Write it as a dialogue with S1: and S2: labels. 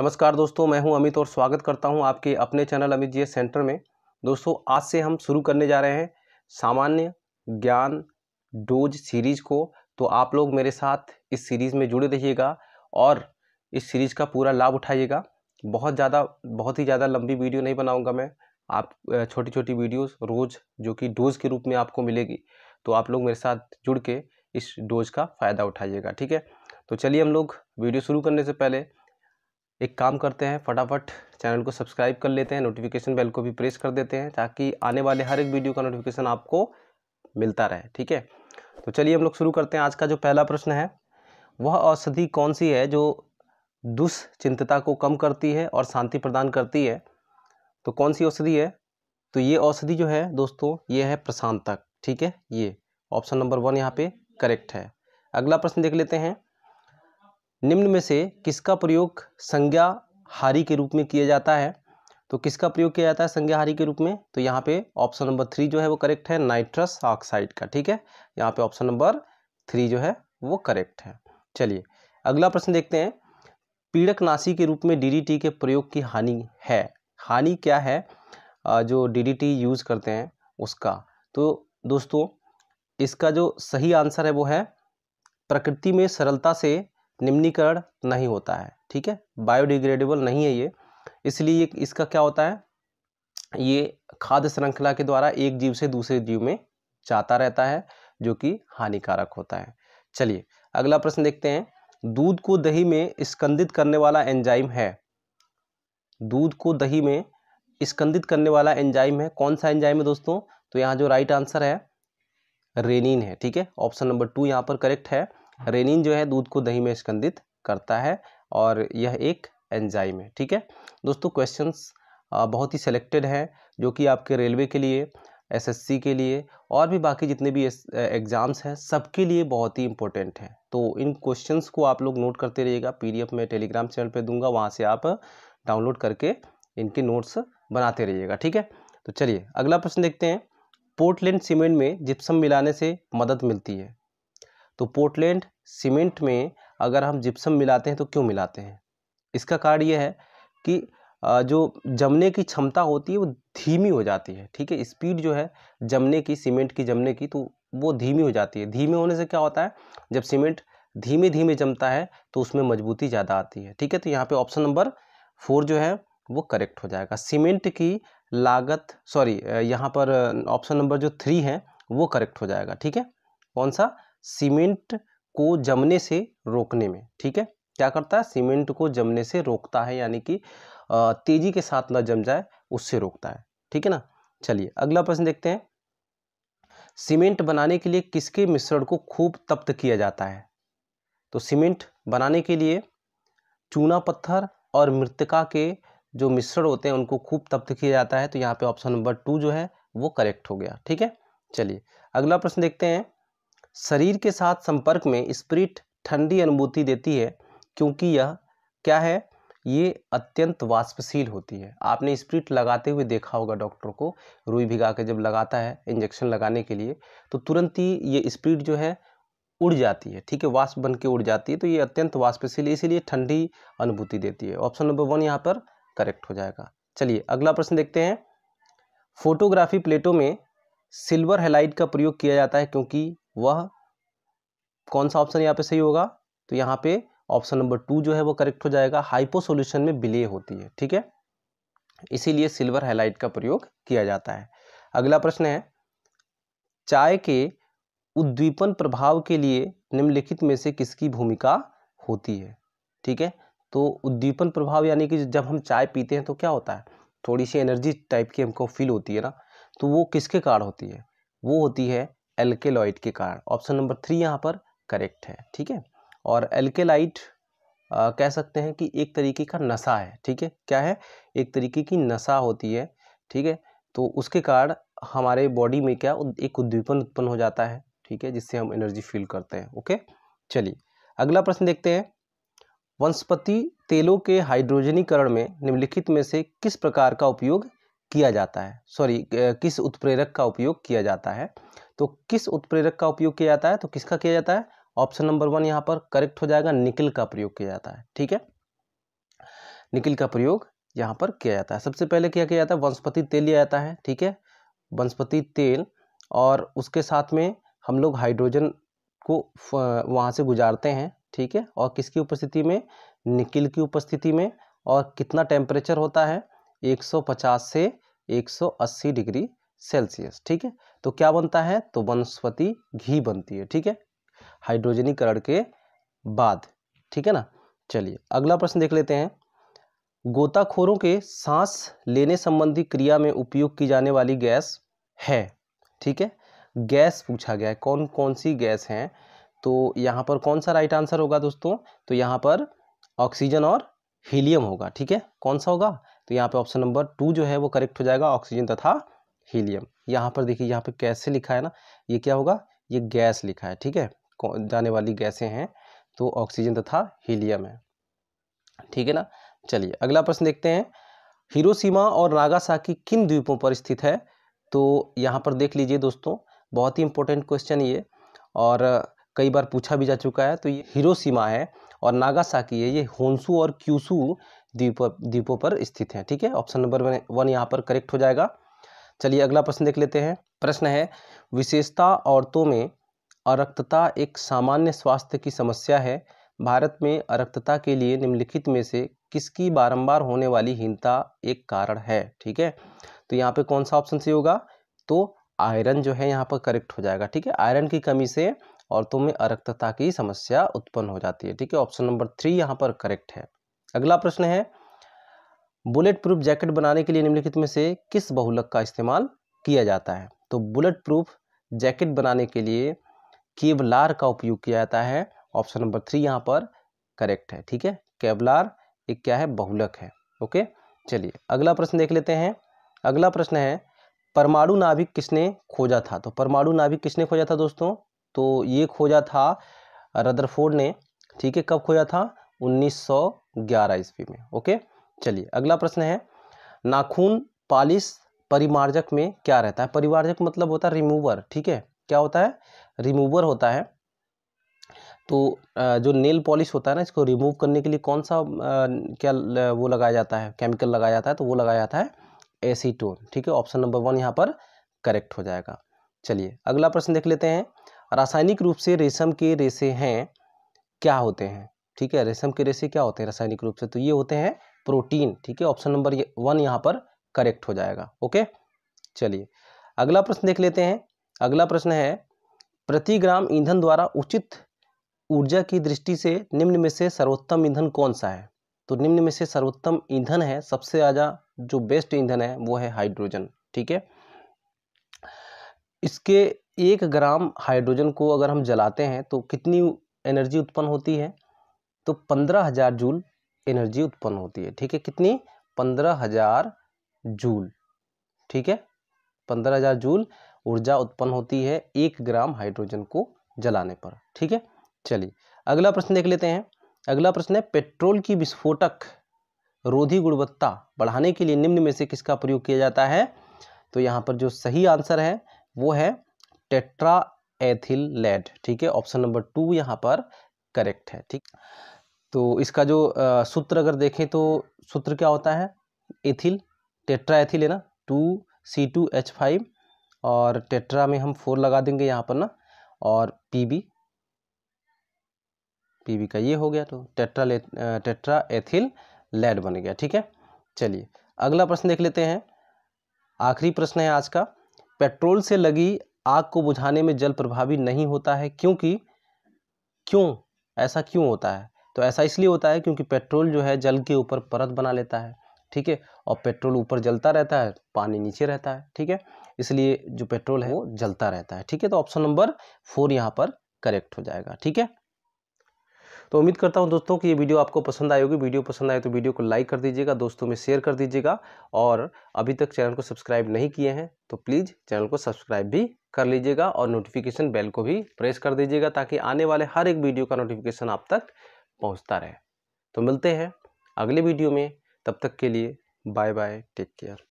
S1: नमस्कार दोस्तों मैं हूं अमित और स्वागत करता हूं आपके अपने चैनल अमित जी सेंटर में दोस्तों आज से हम शुरू करने जा रहे हैं सामान्य ज्ञान डोज सीरीज को तो आप लोग मेरे साथ इस सीरीज़ में जुड़े रहिएगा और इस सीरीज़ का पूरा लाभ उठाइएगा बहुत ज़्यादा बहुत ही ज़्यादा लंबी वीडियो नहीं बनाऊँगा मैं आप छोटी छोटी वीडियोस रोज़ जो कि डोज़ के रूप में आपको मिलेगी तो आप लोग मेरे साथ जुड़ के इस डोज का फ़ायदा उठाइएगा ठीक है तो चलिए हम लोग वीडियो शुरू करने से पहले एक काम करते हैं फटाफट चैनल को सब्सक्राइब कर लेते हैं नोटिफिकेशन बेल को भी प्रेस कर देते हैं ताकि आने वाले हर एक वीडियो का नोटिफिकेशन आपको मिलता रहे ठीक है तो चलिए हम लोग शुरू करते हैं आज का जो पहला प्रश्न है वह औषधि कौन सी है जो दुष्चिंतता को कम करती है और शांति प्रदान करती है तो कौन सी औषधि है तो ये औषधि जो है दोस्तों ये है प्रशांतक ठीक है ये ऑप्शन नंबर वन यहाँ पे करेक्ट है अगला प्रश्न देख लेते हैं निम्न में से किसका प्रयोग संज्ञा हारी के रूप में किया जाता है तो किसका प्रयोग किया जाता है संज्ञाहारी के रूप में तो यहाँ पे ऑप्शन नंबर थ्री जो है वो करेक्ट है नाइट्रस ऑक्साइड का ठीक है यहाँ पे ऑप्शन नंबर थ्री जो है वो करेक्ट है चलिए अगला प्रश्न देखते हैं पीड़क नाशी के रूप में डी के प्रयोग की हानि है हानि क्या है जो डी यूज़ करते हैं उसका तो दोस्तों इसका जो सही आंसर है वो है प्रकृति में सरलता से निम्नीकरण नहीं होता है ठीक है बायोडिग्रेडेबल नहीं है ये इसलिए इसका क्या होता है ये खाद्य श्रृंखला के द्वारा एक जीव से दूसरे जीव में जाता रहता है जो कि हानिकारक होता है चलिए अगला प्रश्न देखते हैं दूध को दही में स्कंदित करने वाला एंजाइम है दूध को दही में स्कंदित करने वाला एंजाइम है कौन सा एंजाइम है दोस्तों तो यहाँ जो राइट आंसर है रेनिन है ठीक है ऑप्शन नंबर टू यहाँ पर करेक्ट है रेनिन जो है दूध को दही में स्कंदित करता है और यह एक एंजाइम है ठीक है दोस्तों क्वेश्चंस बहुत ही सिलेक्टेड हैं जो कि आपके रेलवे के लिए एसएससी के लिए और भी बाकी जितने भी एग्ज़ाम्स हैं सबके लिए बहुत ही इंपॉर्टेंट हैं तो इन क्वेश्चंस को आप लोग नोट करते रहिएगा पीडीएफ में टेलीग्राम चैनल पे दूंगा वहाँ से आप डाउनलोड करके इनके नोट्स बनाते रहिएगा ठीक है तो चलिए अगला प्रश्न देखते हैं पोर्टलैंड सीमेंट में जिप्सम मिलाने से मदद मिलती है तो पोर्टलैंड सीमेंट में अगर हम जिप्सम मिलाते हैं तो क्यों मिलाते हैं इसका कारण यह है कि जो जमने की क्षमता होती है वो धीमी हो जाती है ठीक है स्पीड जो है जमने की सीमेंट की जमने की तो वो धीमी हो जाती है धीमे होने से क्या होता है जब सीमेंट धीमे धीमे जमता है तो उसमें मजबूती ज़्यादा आती है ठीक है तो यहाँ पे ऑप्शन नंबर फोर जो है वो करेक्ट हो जाएगा सीमेंट की लागत सॉरी यहाँ पर ऑप्शन नंबर जो थ्री है वो करेक्ट हो जाएगा ठीक है कौन सा सीमेंट को जमने से रोकने में ठीक है क्या करता है सीमेंट को जमने से रोकता है यानी कि तेजी के साथ ना जम जाए उससे रोकता है ठीक है ना चलिए अगला प्रश्न देखते हैं सीमेंट बनाने के लिए किसके मिश्रण को खूब तप्त किया जाता है तो सीमेंट बनाने के लिए चूना पत्थर और मृतका के जो मिश्रण होते हैं उनको खूब तप्त किया जाता है तो यहाँ पे ऑप्शन नंबर टू जो है वो करेक्ट हो गया ठीक है चलिए अगला प्रश्न देखते हैं शरीर के साथ संपर्क में स्प्रिट ठंडी अनुभूति देती है क्योंकि यह क्या है ये अत्यंत वाष्पशील होती है आपने स्प्रिट लगाते हुए देखा होगा डॉक्टर को रुई भिगा के जब लगाता है इंजेक्शन लगाने के लिए तो तुरंत ही ये स्प्रिट जो है उड़ जाती है ठीक है वाष्प बन के उड़ जाती है तो ये अत्यंत वाष्पशील इसीलिए ठंडी अनुभूति देती है ऑप्शन नंबर वन यहाँ पर करेक्ट हो जाएगा चलिए अगला प्रश्न देखते हैं फोटोग्राफी प्लेटों में सिल्वर हेलाइट का प्रयोग किया जाता है क्योंकि वह कौन सा ऑप्शन यहाँ पे सही होगा तो यहाँ पे ऑप्शन नंबर टू जो है वो करेक्ट हो जाएगा हाइपो में बिले होती है ठीक है इसीलिए सिल्वर हैलाइट का प्रयोग किया जाता है अगला प्रश्न है चाय के उद्दीपन प्रभाव के लिए निम्नलिखित में से किसकी भूमिका होती है ठीक है तो उद्दीपन प्रभाव यानी कि जब हम चाय पीते हैं तो क्या होता है थोड़ी सी एनर्जी टाइप की हमको फील होती है ना तो वो किसके कारण होती है वो होती है एल्केलॉइड के कारण ऑप्शन नंबर थ्री यहाँ पर करेक्ट है ठीक है और एल्केलाइट कह सकते हैं कि एक तरीके का नशा है ठीक है क्या है एक तरीके की नशा होती है ठीक है तो उसके कारण हमारे बॉडी में क्या एक उद्दीपन उत्पन्न हो जाता है ठीक है जिससे हम एनर्जी फील करते हैं ओके चलिए अगला प्रश्न देखते हैं वनस्पति तेलों के हाइड्रोजनीकरण में निम्नलिखित में से किस प्रकार का उपयोग किया जाता है सॉरी किस उत्प्रेरक का उपयोग किया जाता है तो किस उत्प्रेरक का उपयोग किया जाता है तो किसका किया जाता है ऑप्शन नंबर वन यहाँ पर करेक्ट हो जाएगा निकिल का प्रयोग किया जाता है ठीक है निकिल का प्रयोग यहाँ पर किया जाता है सबसे पहले क्या किया जाता है वनस्पति तेल लिया जाता है ठीक है वनस्पति तेल और उसके साथ में हम लोग हाइड्रोजन को वहाँ से गुजारते हैं ठीक है और किसकी उपस्थिति में निकिल की उपस्थिति में और कितना टेम्परेचर होता है 150 से 180 डिग्री सेल्सियस ठीक है तो क्या बनता है तो वनस्पति घी बनती है ठीक है हाइड्रोजनीकरण के बाद ठीक है ना चलिए अगला प्रश्न देख लेते हैं गोताखोरों के सांस लेने संबंधी क्रिया में उपयोग की जाने वाली गैस है ठीक है गैस पूछा गया है कौन कौन सी गैस हैं तो यहाँ पर कौन सा राइट आंसर होगा दोस्तों तो यहाँ पर ऑक्सीजन और हीलियम होगा ठीक है कौन सा होगा तो यहाँ पे ऑप्शन नंबर टू जो है वो करेक्ट हो जाएगा ऑक्सीजन तथा हीलियम यहाँ पर देखिए यहाँ पर कैसे लिखा है ना ये क्या होगा ये गैस लिखा है ठीक है जाने वाली गैसें हैं तो ऑक्सीजन तथा हीलियम है ठीक है ना चलिए अगला प्रश्न देखते हैं हिरोसीमा और नागासाकी किन द्वीपों पर स्थित है तो यहाँ पर देख लीजिए दोस्तों बहुत ही इंपॉर्टेंट क्वेश्चन ये और कई बार पूछा भी जा चुका है तो ये हिरोसीमा है और नागासाकी है ये होन्सू और क्यूसू द्वीप द्वीपों पर स्थित हैं ठीक है ऑप्शन नंबर वन यहाँ पर करेक्ट हो जाएगा चलिए अगला प्रश्न देख लेते हैं प्रश्न है विशेषता औरतों में अरक्तता एक सामान्य स्वास्थ्य की समस्या है भारत में अरक्तता के लिए निम्नलिखित में से किसकी बारंबार होने वाली हीनता एक कारण है ठीक है तो यहाँ पे कौन सा ऑप्शन सही होगा तो आयरन जो है यहाँ पर करेक्ट हो जाएगा ठीक है आयरन की कमी से औरतों में अरक्तता की समस्या उत्पन्न हो जाती है ठीक है ऑप्शन नंबर थ्री यहाँ पर करेक्ट है अगला प्रश्न है बुलेट प्रूफ जैकेट बनाने के लिए निम्नलिखित में से किस बहुलक का इस्तेमाल किया जाता है तो बुलेट प्रूफ जैकेट बनाने के लिए केवलार का उपयोग किया जाता है ऑप्शन नंबर थ्री यहाँ पर करेक्ट है ठीक है केवलार एक क्या है बहुलक है ओके चलिए अगला प्रश्न देख लेते हैं अगला प्रश्न है परमाणु नाभिक किसने खोजा था तो परमाणु नाभिक किसने खोजा था दोस्तों तो ये खोजा था रदरफोर्ड ने ठीक है कब खोजा था 1911 ईस्वी में ओके चलिए अगला प्रश्न है नाखून पॉलिश परिमार्जक में क्या रहता है परिमार्जक मतलब होता है रिमूवर ठीक है क्या होता है रिमूवर होता है तो जो नेल पॉलिश होता है ना इसको रिमूव करने के लिए कौन सा क्या वो लगाया जाता है केमिकल लगाया जाता है तो वो लगाया जाता है एसीटोन ठीक है ऑप्शन नंबर वन यहाँ पर करेक्ट हो जाएगा चलिए अगला प्रश्न देख लेते हैं रासायनिक रूप से रेशम के रेसे हैं क्या होते हैं ठीक है रेशम के रेसे क्या होते हैं रासायनिक रूप से तो ये होते हैं प्रोटीन ठीक है ऑप्शन नंबर वन यहाँ पर करेक्ट हो जाएगा ओके चलिए अगला प्रश्न देख लेते हैं अगला प्रश्न है प्रति ग्राम ईंधन द्वारा उचित ऊर्जा की दृष्टि से निम्न में से सर्वोत्तम ईंधन कौन सा है तो निम्न में से सर्वोत्तम ईंधन है सबसे ज़्यादा जो बेस्ट ईंधन है वो है हाइड्रोजन ठीक है इसके एक ग्राम हाइड्रोजन को अगर हम जलाते हैं तो कितनी एनर्जी उत्पन्न होती है तो पंद्रह हज़ार जूल एनर्जी उत्पन्न होती है ठीक है कितनी पंद्रह हजार जूल ठीक है पंद्रह हजार जूल ऊर्जा उत्पन्न होती है एक ग्राम हाइड्रोजन को जलाने पर ठीक है चलिए अगला प्रश्न देख लेते हैं अगला प्रश्न है पेट्रोल की विस्फोटक रोधी गुणवत्ता बढ़ाने के लिए निम्न में से किसका प्रयोग किया जाता है तो यहाँ पर जो सही आंसर है वो है टेट्रा एथिल लेड ठीक है ऑप्शन नंबर टू यहाँ पर करेक्ट है ठीक तो इसका जो सूत्र अगर देखें तो सूत्र क्या होता है एथिल टेट्रा एथिल है ना two C two H five और टेट्रा में हम फोर लगा देंगे यहाँ पर ना और पी बी पी बी का ये हो गया तो टेट्रा ले टेट्रा एथिल लेड बन गया ठीक है चलिए अगला प्रश्न देख लेते हैं आखिरी प्रश्न है आज का पेट्रोल से लगी आग को बुझाने में जल प्रभावी नहीं होता है क्योंकि क्यों ऐसा क्यों होता है तो ऐसा इसलिए होता है क्योंकि पेट्रोल जो है जल के ऊपर परत बना लेता है ठीक है और पेट्रोल ऊपर जलता रहता है पानी नीचे रहता है ठीक है इसलिए जो पेट्रोल है वो जलता रहता है ठीक है तो ऑप्शन नंबर फोर यहाँ पर करेक्ट हो जाएगा ठीक है तो उम्मीद करता हूँ दोस्तों कि ये वीडियो आपको पसंद आई होगी वीडियो पसंद आए तो वीडियो को लाइक कर दीजिएगा दोस्तों में शेयर कर दीजिएगा और अभी तक चैनल को सब्सक्राइब नहीं किए हैं तो प्लीज़ चैनल को सब्सक्राइब भी कर लीजिएगा और नोटिफिकेशन बेल को भी प्रेस कर दीजिएगा ताकि आने वाले हर एक वीडियो का नोटिफिकेशन आप तक पहुँचता रहे तो मिलते हैं अगले वीडियो में तब तक के लिए बाय बाय टेक केयर